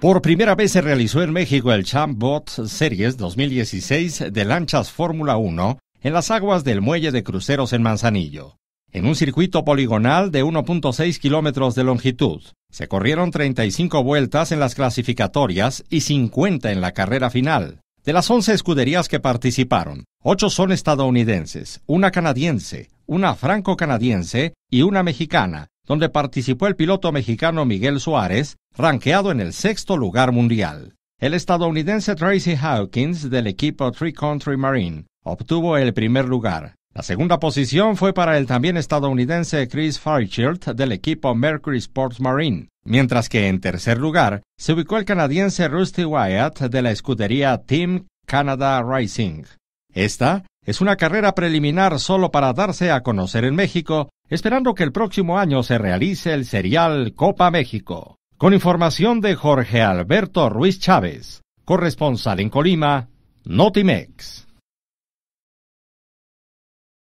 Por primera vez se realizó en México el ChampBot Series 2016 de lanchas Fórmula 1 en las aguas del muelle de cruceros en Manzanillo. En un circuito poligonal de 1.6 kilómetros de longitud, se corrieron 35 vueltas en las clasificatorias y 50 en la carrera final. De las 11 escuderías que participaron, 8 son estadounidenses, una canadiense, una franco-canadiense y una mexicana, donde participó el piloto mexicano Miguel Suárez, ranqueado en el sexto lugar mundial. El estadounidense Tracy Hawkins del equipo Three Country Marine obtuvo el primer lugar. La segunda posición fue para el también estadounidense Chris Fairchild del equipo Mercury Sports Marine, mientras que en tercer lugar se ubicó el canadiense Rusty Wyatt de la escudería Team Canada Racing. Esta es una carrera preliminar solo para darse a conocer en México esperando que el próximo año se realice el serial Copa México. Con información de Jorge Alberto Ruiz Chávez, corresponsal en Colima, Notimex.